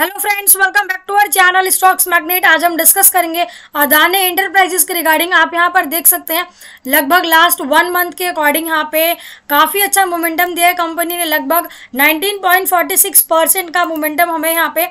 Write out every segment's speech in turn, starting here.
hello friends welcome back to our channel stocks magnet आज हम discuss करेंगे Adani enterprises के रिगार्डिंग आप यहाँ पर देख सकते हैं लगभग लास्ट वन मंथ के अकॉर्डिंग यहाँ पे काफ़ी अच्छा मोमेंटम दिया है कंपनी ने लगभग 19.46 परसेंट का मोमेंटम हमें यहाँ पे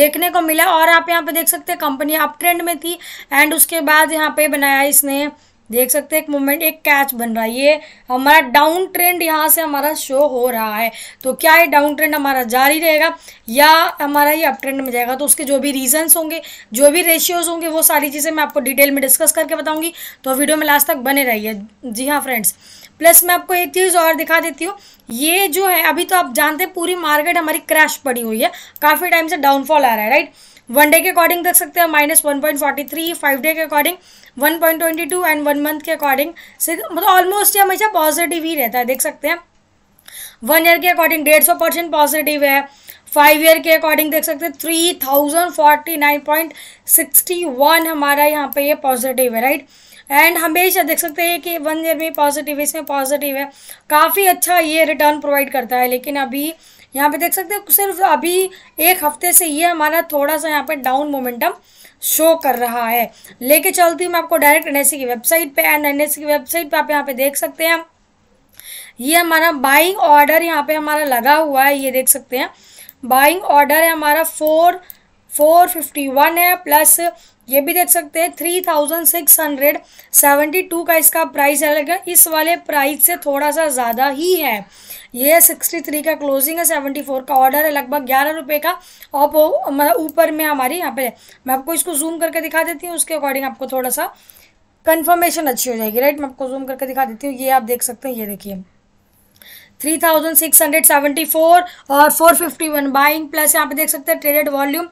देखने को मिला और आप यहाँ पे देख सकते हैं कंपनी अप ट्रेंड में थी एंड उसके बाद यहाँ पे बनाया इसने देख सकते हैं एक मोमेंट एक कैच बन रहा है ये हमारा डाउन ट्रेंड यहाँ से हमारा शो हो रहा है तो क्या ये डाउन ट्रेंड हमारा जारी रहेगा या हमारा ये अप ट्रेंड में जाएगा तो उसके जो भी रीजंस होंगे जो भी रेशियोज होंगे वो सारी चीज़ें मैं आपको डिटेल में डिस्कस करके बताऊंगी तो वीडियो में लास्ट तक बने रहिए जी हाँ फ्रेंड्स प्लस मैं आपको एक चीज़ और दिखा देती हूँ ये जो है अभी तो आप जानते हैं पूरी मार्केट हमारी क्रैश पड़ी हुई है काफ़ी टाइम से डाउनफॉल आ रहा है राइट वन डे के अकॉर्डिंग देख सकते हैं minus one point forty three five day के according one point twenty two and one month के अकॉर्डिंग मतलब ऑलमोस्ट ये हमेशा पॉजिटिव ही रहता है देख सकते हैं वन ईयर के अकॉर्डिंग डेढ़ सौ परसेंट पॉजिटिव है फाइव ईयर के अकॉर्डिंग देख सकते हैं three thousand forty nine point sixty one हमारा यहाँ पे ये पॉजिटिव है राइट एंड हमेशा देख सकते हैं कि वन ईयर में पॉजिटिव इसमें पॉजिटिव है काफ़ी अच्छा ये रिटर्न प्रोवाइड करता है लेकिन अभी यहाँ पे देख सकते हो सिर्फ अभी एक हफ्ते से ये हमारा थोड़ा सा यहाँ पे डाउन मोमेंटम शो कर रहा है लेके चलती हूँ मैं आपको डायरेक्ट एन e की वेबसाइट पे एंड एन e की वेबसाइट पे आप यहाँ पे देख सकते हैं ये हमारा बाइंग ऑर्डर यहाँ पे हमारा लगा हुआ है ये देख सकते हैं बाइंग ऑर्डर है हमारा फोर फोर फिफ्टी वन है प्लस ये भी देख सकते हैं three thousand six hundred seventy two का इसका प्राइस है लेकिन इस वाले प्राइस से थोड़ा सा ज़्यादा ही है ये सिक्सटी थ्री का क्लोजिंग है सेवेंटी फोर का ऑर्डर है लगभग ग्यारह रुपये का और मतलब ऊपर में हमारी यहाँ पे मैं आपको इसको जूम करके दिखा देती हूँ उसके अकॉर्डिंग आपको थोड़ा सा कन्फर्मेशन अच्छी हो जाएगी राइट मैं आपको जूम करके दिखा देती हूँ ये आप देख सकते हैं ये देखिए three thousand six hundred seventy four और four fifty one buying plus यहाँ पे देख सकते हैं traded volume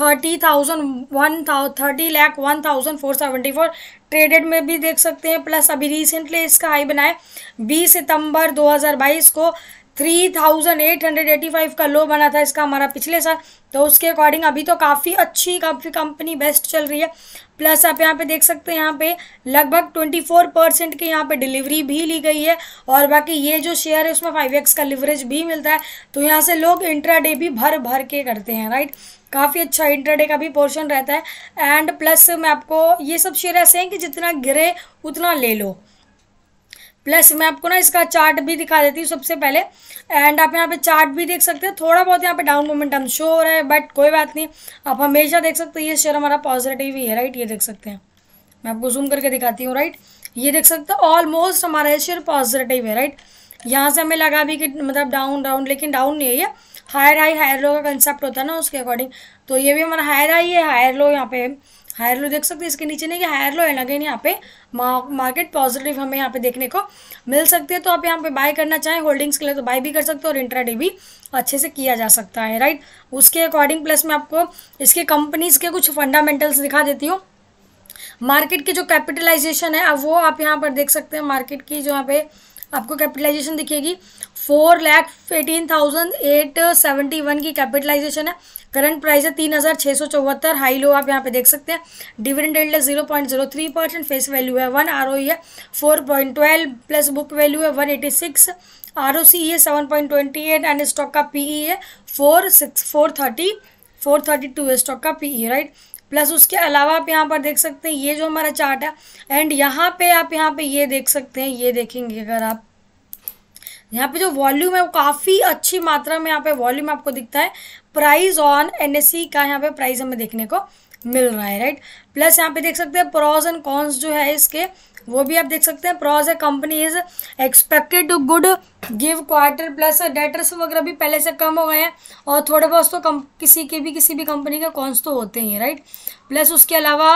thirty thousand one thirty lakh one thousand four seventy four traded में भी देख सकते हैं प्लस अभी रिसेंटली इसका हाई बनाए बीस सितंबर 2022 को three thousand eight hundred eighty five का लो बना था इसका हमारा पिछले साल तो उसके अकॉर्डिंग अभी तो काफ़ी अच्छी काफ़ी कंपनी बेस्ट चल रही है प्लस आप यहाँ पे देख सकते हैं यहाँ पे लगभग ट्वेंटी फोर परसेंट की यहाँ पे डिलीवरी भी ली गई है और बाकी ये जो शेयर है उसमें फाइव एक्स का लिवरेज भी मिलता है तो यहाँ से लोग डे भी भर भर के करते हैं राइट काफ़ी अच्छा इंट्राडे का भी पोर्शन रहता है एंड प्लस मैं आपको ये सब शेयर ऐसे हैं कि जितना गिरे उतना ले लो प्लस मैं आपको ना इसका चार्ट भी दिखा देती हूँ सबसे पहले एंड आप यहाँ पे चार्ट भी देख सकते हैं थोड़ा बहुत यहाँ पे डाउन मोमेंटम शो हो रहा है बट कोई बात नहीं आप हमेशा देख सकते हैं ये शेयर हमारा पॉजिटिव ही है राइट ये देख सकते हैं मैं आपको जूम करके दिखाती हूँ राइट ये देख सकते हैं ऑलमोस्ट हमारा ये शेयर पॉजिटिव है राइट यहाँ से हमें लगा भी कि मतलब डाउन डाउन लेकिन डाउन नहीं है ये हायर हाई हायर लो का कंसेप्ट होता है ना उसके अकॉर्डिंग तो ये भी हमारा हायर हाई है हायर लो यहाँ पे हायर लो देख सकते हैं इसके नीचे नहीं कि हायर लो एंड अगेन यहाँ पे मार्केट पॉजिटिव हमें यहाँ पे देखने को मिल सकती है तो आप यहाँ पे बाय करना चाहें होल्डिंग्स के लिए तो बाय भी कर सकते हो और इंट्राडे भी अच्छे से किया जा सकता है राइट उसके अकॉर्डिंग प्लस मैं आपको इसके कंपनीज के कुछ फंडामेंटल्स दिखा देती हूँ मार्केट की जो कैपिटलाइजेशन है अब वो आप यहाँ पर देख सकते हैं मार्केट की जो यहाँ पे आपको कैपिटलाइजेशन दिखेगी four lakh eighteen thousand eight seventy one की कैपिटलाइजेशन है करंट प्राइस है तीन हज़ार छः सौ चौहत्तर हाई लो आप यहाँ पे देख सकते हैं डिविडेंड रेट है zero point zero three percent face value है वन आर e है four point twelve plus book value है one eighty six R O C है seven point twenty eight and stock का पी ई e है four six four thirty four thirty two है stock का P E right plus उसके अलावा आप यहाँ पर देख सकते हैं ये जो हमारा चार्ट है एंड यहाँ पे आप यहाँ पे ये देख सकते हैं ये देखेंगे अगर आप यहाँ पे जो वॉल्यूम है वो काफ़ी अच्छी मात्रा में यहाँ पे वॉल्यूम आपको दिखता है प्राइस ऑन एनएससी का यहाँ पे प्राइस हमें देखने को मिल रहा है राइट प्लस यहाँ पे देख सकते हैं प्रॉज एंड कॉन्स जो है इसके वो भी आप देख सकते हैं प्रॉज है company is expected to good give quarter plus debtors वगैरह भी पहले से कम हो गए हैं और थोड़े बहुत तो कम किसी के भी किसी भी कंपनी के कॉन्स तो होते ही राइट प्लस उसके अलावा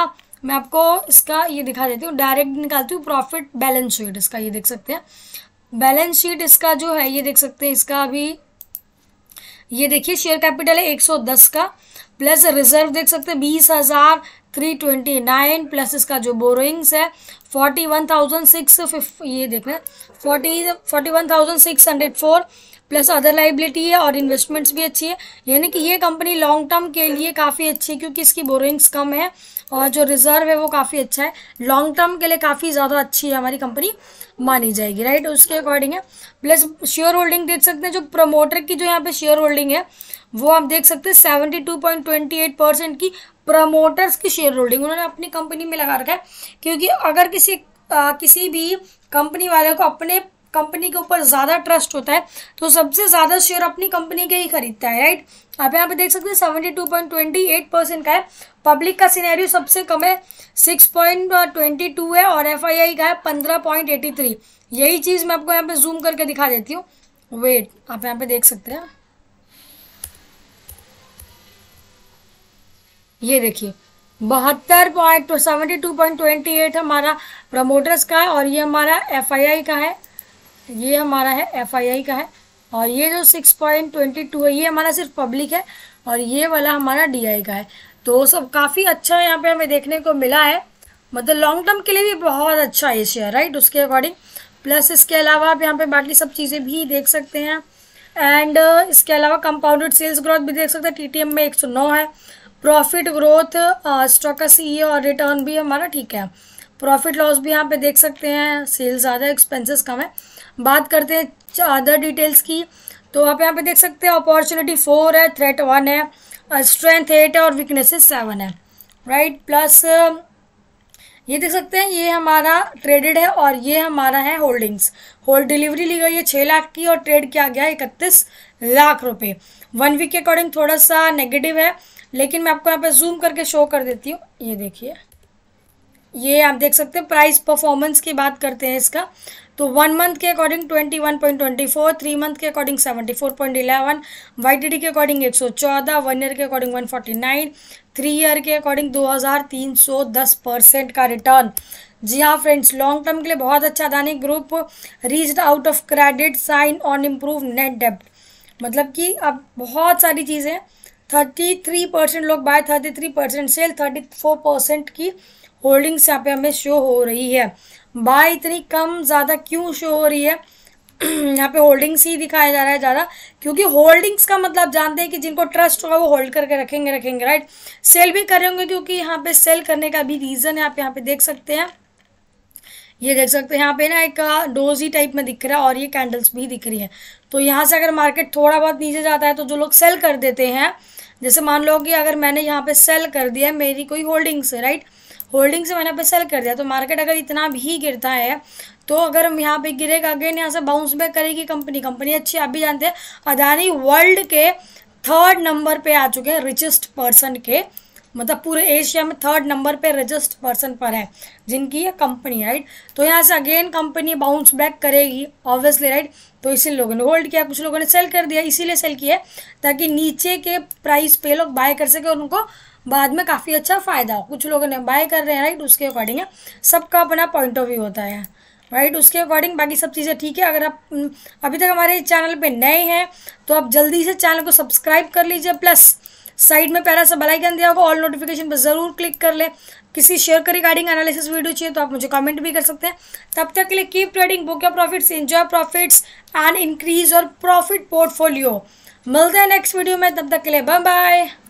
मैं आपको इसका ये दिखा देती हूँ डायरेक्ट निकालती हूँ प्रॉफिट बैलेंस शीट इसका ये देख सकते हैं बैलेंस शीट इसका जो है ये देख सकते हैं इसका अभी ये देखिए शेयर कैपिटल है 110 का प्लस रिजर्व देख सकते हैं बीस हज़ार थ्री ट्वेंटी नाइन प्लस इसका जो बोरोइंग्स है फोर्टी वन थाउजेंड सिक्स ये देख रहे हैं forty forty one thousand six hundred four plus other liability है और इन्वेस्टमेंट्स भी अच्छी है यानी कि ये कंपनी लॉन्ग टर्म के लिए काफ़ी अच्छी है क्योंकि इसकी बोरोइंग्स कम है और जो रिजर्व है वो काफ़ी अच्छा है लॉन्ग टर्म के लिए काफ़ी ज़्यादा अच्छी है हमारी कंपनी मानी जाएगी राइट उसके अकॉर्डिंग है प्लस शेयर होल्डिंग देख सकते हैं जो प्रमोटर की जो यहाँ पे शेयर होल्डिंग है वो आप देख सकते हैं seventy two point twenty eight percent की प्रमोटर्स की शेयर होल्डिंग उन्होंने अपनी कंपनी में लगा रखा है क्योंकि अगर किसी आ, किसी भी कंपनी वाले को अपने कंपनी के ऊपर ज़्यादा ट्रस्ट होता है तो सबसे ज़्यादा शेयर अपनी कंपनी के ही खरीदता है राइट आप यहाँ पे देख सकते हैं seventy two point twenty eight percent का है पब्लिक का सिनेरियो सबसे कम है सिक्स पॉइंट ट्वेंटी टू है और एफ आई आई का है पंद्रह पॉइंट एटी थ्री यही चीज़ मैं आपको यहाँ पे जूम करके दिखा देती हूँ वेट आप यहाँ पे देख सकते हैं ये देखिए बहत्तर पॉइंट तो seventy two point twenty eight हमारा प्रमोटर्स का है और ये हमारा एफ आई आई का है ये हमारा है एफ आई आई का है और ये जो सिक्स पॉइंट ट्वेंटी टू है ये हमारा सिर्फ पब्लिक है और ये वाला हमारा डी आई का है तो सब काफ़ी अच्छा यहाँ पे हमें देखने को मिला है मतलब लॉन्ग टर्म के लिए भी बहुत अच्छा है शेयर राइट उसके अकॉर्डिंग प्लस इसके अलावा आप यहाँ पर बाकी सब चीज़ें भी देख सकते हैं एंड uh, इसके अलावा कंपाउंडेड सेल्स ग्रोथ भी देख सकते हैं टी में एक है प्रॉफिट ग्रोथ स्टॉक का सी e और रिटर्न भी हमारा ठीक है प्रॉफिट लॉस भी यहाँ पे देख सकते हैं सेल्स ज़्यादा एक्सपेंसेस कम है बात करते हैं अदर डिटेल्स की तो आप यहाँ पे देख सकते हैं अपॉर्चुनिटी फोर है थ्रेट वन है स्ट्रेंथ uh, एट है और वीकनेसेस सेवन है राइट प्लस uh, ये देख सकते हैं ये हमारा ट्रेडेड है और ये हमारा है होल्डिंग्स होल्ड डिलीवरी ली गई है छः लाख की और ट्रेड किया गया इकतीस लाख रुपये वन वीक के अकॉर्डिंग थोड़ा सा नेगेटिव है लेकिन मैं आपको यहाँ पे जूम करके शो कर देती हूँ ये देखिए ये आप देख सकते हैं प्राइस परफॉर्मेंस की बात करते हैं इसका तो वन मंथ के according twenty one point twenty four three month के according seventy four point eleven Y T D के अकॉर्डिंग एक सौ चौदह वन ईयर के according one forty nine three year के अकॉर्डिंग दो हज़ार तीन सौ दस परसेंट का रिटर्न जी हाँ फ्रेंड्स लॉन्ग टर्म के लिए बहुत अच्छा Adani group rise out of credit sign on improve net डेप्ट मतलब कि अब बहुत सारी चीज़ें थर्टी थ्री परसेंट लोग buy thirty three percent sale thirty four percent की होल्डिंग्स यहाँ पे हमें शो हो रही है बाय इतनी कम ज़्यादा क्यों शो हो रही है यहाँ पे होल्डिंग्स ही दिखाया जा रहा है ज़्यादा क्योंकि होल्डिंग्स का मतलब जानते हैं कि जिनको ट्रस्ट होगा वो होल्ड करके रखेंगे रखेंगे राइट सेल भी करेंगे क्योंकि यहाँ पे सेल करने का भी रीज़न है आप यहाँ पे देख सकते हैं ये देख सकते हैं यहाँ पे ना एक डोजी टाइप में दिख रहा है और ये कैंडल्स भी दिख रही है तो यहाँ से अगर मार्केट थोड़ा बहुत नीचे जाता है तो जो लोग सेल कर देते हैं जैसे मान लो कि अगर मैंने यहाँ पे सेल कर दिया है मेरी कोई होल्डिंग्स है राइट होल्डिंग से मैंने यहाँ सेल कर दिया तो मार्केट अगर इतना भी गिरता है तो अगर हम यहाँ पे गिरेगा अगेन यहाँ से बाउंस बैक करेगी कंपनी कंपनी अच्छी आप भी जानते हैं अदानी वर्ल्ड के थर्ड नंबर पे आ चुके हैं रिचेस्ट पर्सन के मतलब पूरे एशिया में थर्ड नंबर पे रजिस्ट पर्सन पर है जिनकी ये कंपनी राइट तो यहाँ से अगेन कंपनी बाउंस बैक करेगी ऑब्वियसली राइट तो इसीलिए लोगों ने होल्ड किया कुछ लोगों ने सेल कर दिया इसीलिए सेल किया ताकि नीचे के प्राइस पे लोग बाय कर सके और उनको बाद में काफ़ी अच्छा फ़ायदा हो कुछ लोगों ने बाय कर रहे हैं राइट उसके अकॉर्डिंग है सबका अपना पॉइंट ऑफ व्यू होता है राइट उसके अकॉर्डिंग बाकी सब चीज़ें ठीक है अगर आप अभी तक हमारे चैनल पे नए हैं तो आप जल्दी से चैनल को सब्सक्राइब कर लीजिए प्लस साइड में पहला सा बलाइकन दिया होगा ऑल नोटिफिकेशन पर ज़रूर क्लिक कर ले किसी शेयर के रिगार्डिंग एनालिसिस वीडियो चाहिए तो आप मुझे कमेंट भी कर सकते हैं तब तक के लिए कीप ट्रेडिंग बुक या profits enjoy profits and increase और प्रॉफिट पोर्टफोलियो मिलते हैं नेक्स्ट वीडियो में तब तक के लिए बाय बाय